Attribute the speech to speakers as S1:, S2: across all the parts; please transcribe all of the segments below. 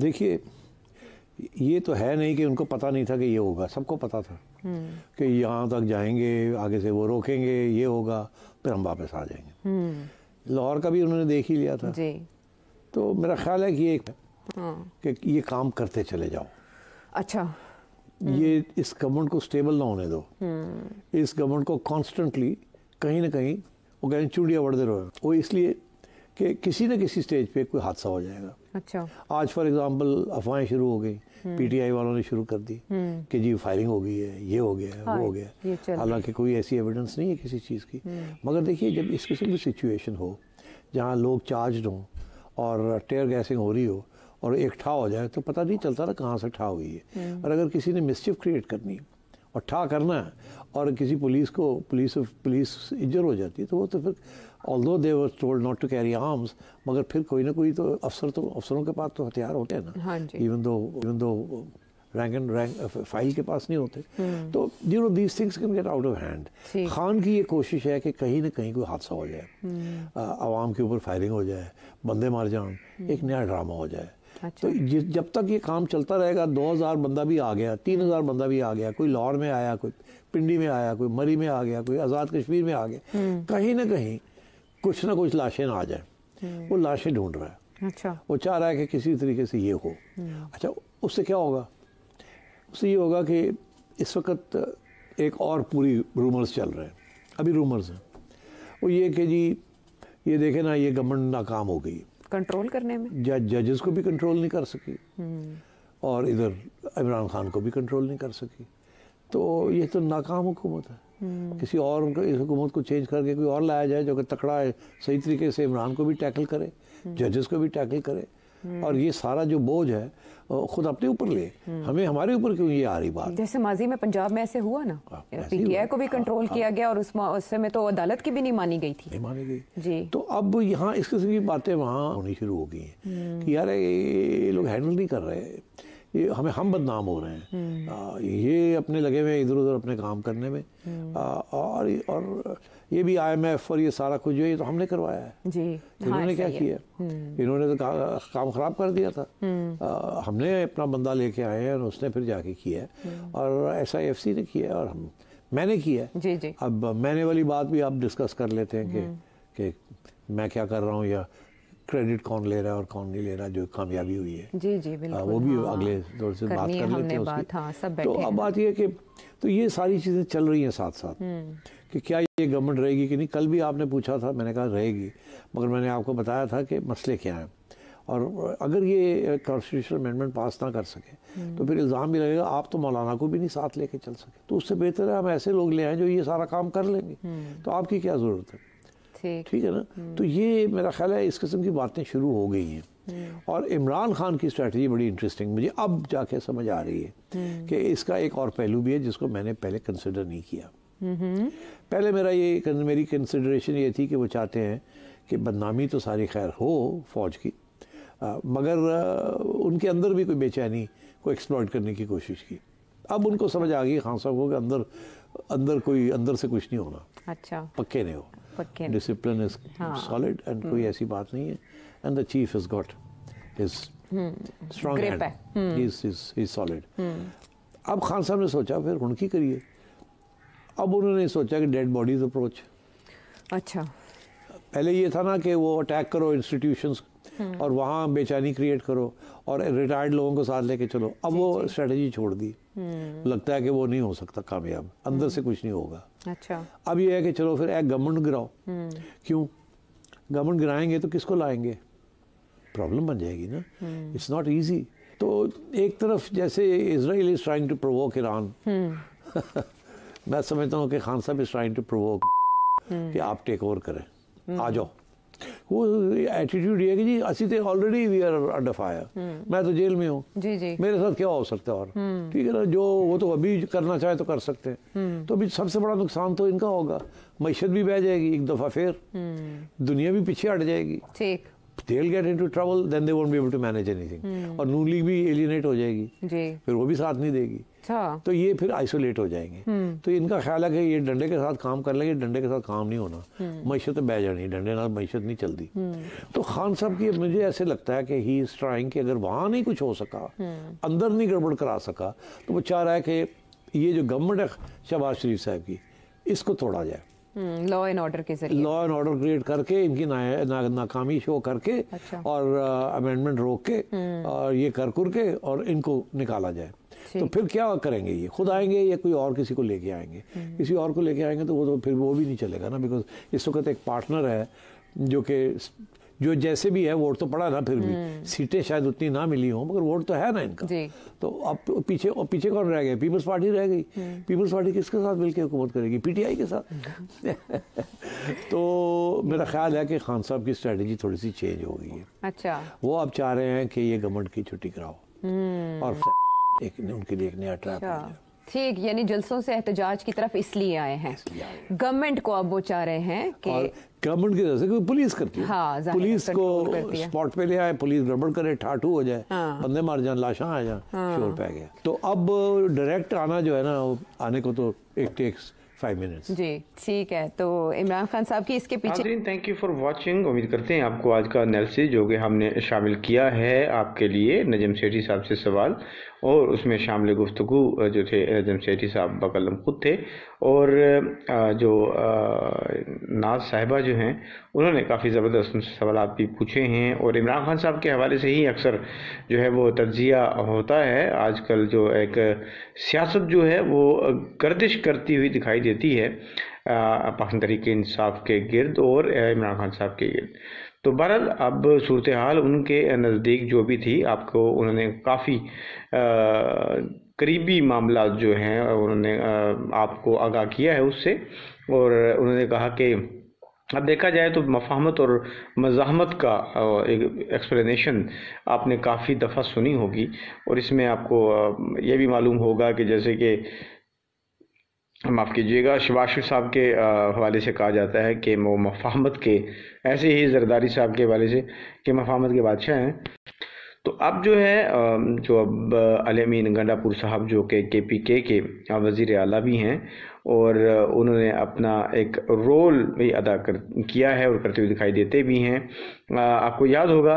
S1: देखिए ये तो है नहीं कि उनको पता नहीं था कि ये होगा सबको पता था हम्म। कि यहाँ तक जाएंगे आगे से वो रोकेंगे ये होगा फिर हम वापस आ जाएंगे हम्म। लाहौर का भी उन्होंने देख ही लिया था जी। तो मेरा ख्याल है कि ये हाँ। कि ये काम करते चले जाओ अच्छा हम्म। ये इस गवर्नमेंट को स्टेबल ना होने दो इस गवर्नमेंट को कॉन्स्टेंटली कहीं ना कहीं वो कहें चूड़िया बढ़ते रहो वो इसलिए कि किसी न किसी स्टेज पे कोई हादसा हो जाएगा अच्छा आज फॉर एग्जांपल अफवाहें शुरू हो गई पीटीआई हम्म। वालों ने शुरू कर दी हम्म। कि जी फायरिंग हो गई है ये हो गया है वो हाँ, हो गया है हालांकि कोई ऐसी एविडेंस नहीं है किसी चीज़ की हम्म। मगर देखिए जब इस किस्म की सिचुएशन हो जहाँ लोग चार्ज हों और टेयर गैसिंग हो रही हो और एक ठा हो जाए तो पता नहीं चलता ना कहाँ से ठा हुई है और अगर किसी ने मिसचिफ क्रिएट करनी और ठा करना और किसी पुलिस को पुलिस पुलिस इंजर हो जाती है तो वो तो फिर although they were told not to carry arms मगर फिर कोई ना कोई तो अफसर तो अफसरों के पास तो हथियार होते हैं ना even though even though rank and rank file के पास नहीं होते हम्म। तो you know these things can get out of hand Khan की ये कोशिश है कि कहीं ना कहीं कोई हादसा हो जाए हम्म। आवाम के ऊपर फायरिंग हो जाए बंदे मार जाए एक हम्म। नया ड्रामा हो जाए तो अच्छा। तो जब तक ये काम चलता रहेगा 2000 बंदा भी आ गया 3000 बंदा भी आ गया कोई लाहौर में आया कोई पिंडी में आया कोई मरी में आ गया कोई आज़ाद कश्मीर में आ गया हम्म। कहीं ना कहीं कुछ ना कुछ लाशें ना आ जाए हम्म। वो लाशें ढूंढ रहा है अच्छा वो चाह रहा है कि किसी तरीके से ये हो हम्म। अच्छा उससे क्या होगा उससे ये होगा कि इस वक्त एक और पूरी रूमर्स चल रहे हैं अभी रूमर्स हैं वो ये कि जी ये देखे ना ये गवर्नमेंट नाकाम हो गई कंट्रोल करने में जज जजेस को भी कंट्रोल नहीं कर सकी हम्म। और इधर इमरान खान को भी कंट्रोल नहीं कर सकी तो ये तो नाकाम हुकूमत है हम्म। किसी और उनको इस हुकूमत को चेंज करके कोई और लाया जाए जो कि तकड़ा है सही तरीके से इमरान को भी टैकल करे जजेस हम्म। को भी टैकल करे हम्म। और ये सारा जो बोझ है खुद अपने ऊपर ले हम्म। हमें हमारे ऊपर क्यों ये आ रही बात
S2: जैसे माजी में पंजाब में ऐसे हुआ ना हाँ, पीटीआई को भी कंट्रोल हाँ, हाँ। किया गया और उस तो अदालत की भी नहीं मानी गई थी नहीं
S1: मानी गई जी तो अब यहाँ इस किस्म की बातें वहाँ होनी शुरू हो गई हैं हम्म। कि यार ये लोग हैंडल नहीं कर रहे ये हमें हम बदनाम हो रहे हैं हम्म। आ, ये अपने लगे हुए इधर उधर अपने काम करने में हम्म। आ, और और ये भी आईएमएफ और ये सारा कुछ जो है ये तो हमने करवाया है जी तो इन्होंने हाँ, क्या किया हम्म। इन्होंने तो का, काम खराब कर दिया था आ, हमने अपना बंदा लेके आए हैं और उसने फिर जाके किया है और एस आई एफ सी ने किया है और हम मैंने किया है जी जी अब मैंने वाली बात भी आप डिस्कस कर लेते हैं कि मैं क्या कर रहा हूँ या क्रेडिट कौन ले रहा है और कौन नहीं ले रहा जो कामयाबी हुई है
S2: जी जी बिल्कुल आ, हाँ, वो भी हाँ, अगले
S1: दौर से बात कर लेते हैं बात
S2: हाँ, सब तो अब बात
S1: यह कि तो ये सारी चीज़ें चल रही हैं साथ साथ हम्म। कि क्या ये गवर्नमेंट रहेगी कि नहीं कल भी आपने पूछा था मैंने कहा रहेगी मगर मैंने आपको बताया था कि मसले क्या हैं और अगर ये कॉन्स्टिट्यूशन अमेंडमेंट पास ना कर सके हम्म। तो फिर इल्ज़ाम भी लगेगा आप तो मौलाना को भी नहीं साथ लेके चल सके तो उससे बेहतर है हम ऐसे लोग ले आए जो ये सारा काम कर लेंगे हम्म। तो आपकी क्या ज़रूरत है ठीक है ना हम्म। तो ये मेरा ख्याल है इस किस्म की बातें शुरू हो गई हैं हम्म। और इमरान खान की स्ट्रैटी बड़ी इंटरेस्टिंग मुझे अब जाके समझ आ रही है हम्म। कि इसका एक और पहलू भी है जिसको मैंने पहले कंसिडर नहीं किया पहले मेरा ये मेरी कंसिडरेशन ये थी कि वो चाहते हैं कि बदनामी तो सारी खैर हो फौज की आ, मगर आ, उनके अंदर भी कोई बेचैनी को एक्सप्लॉयट करने की कोशिश की अब उनको समझ आ गई खान हाँ, साहब को कि अंदर अंदर कोई अंदर से कुछ नहीं होना अच्छा पक्के नहीं हो पक्के डिसिप्लिन इज सॉलिड एंड कोई ऐसी बात नहीं है and the chief is got is strong is solid अब खान साहब ने सोचा फिर उनकी करिए अब उन्होंने सोचा कि डेड बॉडीज अप्रोच अच्छा पहले ये था ना कि वो अटैक करो इंस्टीट्यूशंस और वहाँ बेचैनी क्रिएट करो और रिटायर्ड लोगों को साथ लेके चलो अब वो स्ट्रेटजी छोड़ दी हम्म। लगता है कि वो नहीं हो सकता कामयाब अंदर से कुछ नहीं होगा अच्छा अब ये है कि चलो फिर एक गवर्नमेंट गिराओ हम्म। क्यों गवर्नमेंट गिराएंगे तो किसको लाएंगे प्रॉब्लम बन जाएगी ना इट्स नॉट ईजी तो एक तरफ जैसे Israel is trying to provoke Iran मैं समझता हूँ कि खान साहब इज ट्राइंग टू प्रोवोक कि आप टेक ओवर करें आ हम्म। जाओ वो एटीट्यूड ये कि जी असी तो already we are under fire मैं तो जेल में हूँ मेरे साथ क्या हो सकता है और हम्म। ठीक है ना जो वो तो अभी करना चाहे तो कर सकते हैं हम्म। तो अभी सबसे बड़ा नुकसान तो इनका होगा मैशत भी बह जाएगी एक दफा फिर हम्म। दुनिया भी पीछे हट जाएगी ठीक they'll get into trouble, then they won't be able to manage anything. Hmm. और नून लीग भी एलिनेट हो जाएगी जी. फिर वो भी साथ नहीं देगी अच्छा। तो ये फिर आइसोलेट हो जाएंगे hmm. तो इनका ख्याल है कि ये डंडे के साथ काम कर लेंगे डंडे के साथ काम नहीं होना hmm. मीशत बह जानी डंडे ना मीशत नहीं चलती hmm. तो खान साहब की मुझे ऐसे लगता है कि ही इज ट्राइंग कि अगर वहाँ नहीं कुछ हो सका hmm. अंदर नहीं गड़बड़ करा सका तो वो चाह रहा है कि ये जो गवर्नमेंट है शहबाज शरीफ साहब की इसको तोड़ा जाए
S2: लॉ एंड ऑर्डर के जरिए
S1: लॉ एंड ऑर्डर क्रिएट करके इनकी ना, ना, नाकामी शो करके अच्छा। और अमेंडमेंट uh, रोक के हम्म। और ये कर कुर के और इनको निकाला जाए तो फिर क्या करेंगे ये खुद आएंगे या कोई और किसी को लेके आएंगे हम्म। किसी और को लेके आएंगे तो वो तो फिर वो भी नहीं चलेगा ना बिकॉज इस वक्त एक पार्टनर है जो कि जो जैसे भी है वोट तो पड़ा ना फिर भी हम्म। सीटें शायद उतनी ना मिली हो मगर वोट तो है ना इनका तो अब पीछे और पीछे कौन रह गए पीपल्स पार्टी रह गई हम्म। पीपल्स पार्टी किसके साथ मिलकर हुकूमत करेगी पीटीआई के साथ तो मेरा ख्याल है कि खान साहब की स्ट्रेटेजी थोड़ी सी चेंज हो गई है अच्छा वो अब चाह रहे हैं कि ये गवर्नमेंट की छुट्टी कराओ हम्म। और एक उनके लिए एक नया ट्रैप
S2: ठीक यानी जलसों से एहतजाज की तरफ इसलिए आए हैं गवर्नमेंट को अब वो चाह रहे हैं कि
S1: गवर्नमेंट की तरफ से पुलिस करती है हाँ, पुलिस को स्पॉट पे ले आए पुलिस गड़बड़ करे ठाठू हो जाए हाँ, बंदे मार जाए लाशा आ जाए हाँ, शोर पै गया तो अब डायरेक्ट आना जो है ना आने को तो
S2: एक टेक्स फाइव मिनट्स जी ठीक है तो इमरान खान साहब की इसके पीछे थैंक यू फॉर वॉचिंग उम्मीद करते हैं आपको आज का एनालिसिस जो कि हमने शामिल किया है आपके लिए नजम सेठी साहब से सवाल और उसमें शामिल गुफ्तु जो थे नजम सेठी साहब बकलम खुद थे और जो नाज साहिबा जो हैं उन्होंने काफ़ी ज़बरदस्त सवाल भी पूछे हैं और इमरान खान साहब के हवाले से ही अक्सर जो है वो तजिया होता है आजकल जो एक सियासत जो है वो गर्दिश करती हुई दिखाई देती है पाकिस्तान तरीके इंसाफ के गिरद और इमरान खान साहब के गिरद तो बहरहाल अब सूरत हाल उनके नज़दीक जो भी थी आपको उन्होंने काफ़ी करीबी मामला जो हैं उन्होंने आपको आगाह किया है उससे और उन्होंने कहा कि अब देखा जाए तो मफाहमत और मजाहमत का एक एक्सप्लेनेशन आपने काफ़ी दफ़ा सुनी होगी और इसमें आपको यह भी मालूम होगा कि जैसे कि माफ़ कीजिएगा शिवाश साहब के हवाले से कहा जाता है कि वो मफाहमत के ऐसे ही जरदारी साहब के हवाले से कि मफाहमत के बादशाह हैं तो अब जो है जो अब अलमीन गंडापुर साहब जो के के पी के के वज़ी अला भी हैं और उन्होंने अपना एक रोल भी अदा कर किया है और करते हुए दिखाई देते भी हैं आपको याद होगा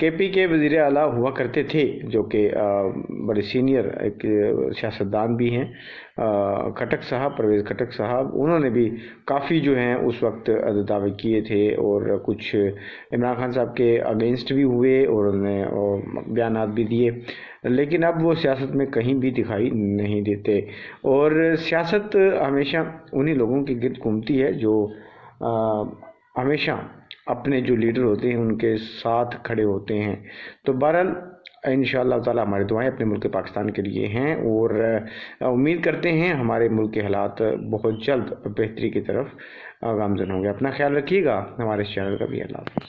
S2: के पी के वजीर अला हुआ करते थे जो कि बड़े सीनियर एक सियासतदान भी हैं खटक साहब परवेज़ खटक साहब उन्होंने भी काफ़ी जो हैं उस वक्त दावे किए थे और कुछ इमरान खान साहब के अगेंस्ट भी हुए और उन्होंने बयान भी दिए लेकिन अब वो सियासत में कहीं भी दिखाई नहीं देते और सियासत हमेशा उन्हीं लोगों के गिरद घूमती है जो आ, हमेशा अपने जो लीडर होते हैं उनके साथ खड़े होते हैं तो बहरहाल इन ताला हमारी दुआएं अपने मुल्क पाकिस्तान के लिए हैं और उम्मीद करते हैं हमारे मुल्क के हालात बहुत जल्द बेहतरी की तरफ गामजन होंगे अपना ख्याल रखिएगा हमारे इस चैनल का भी अल्लाह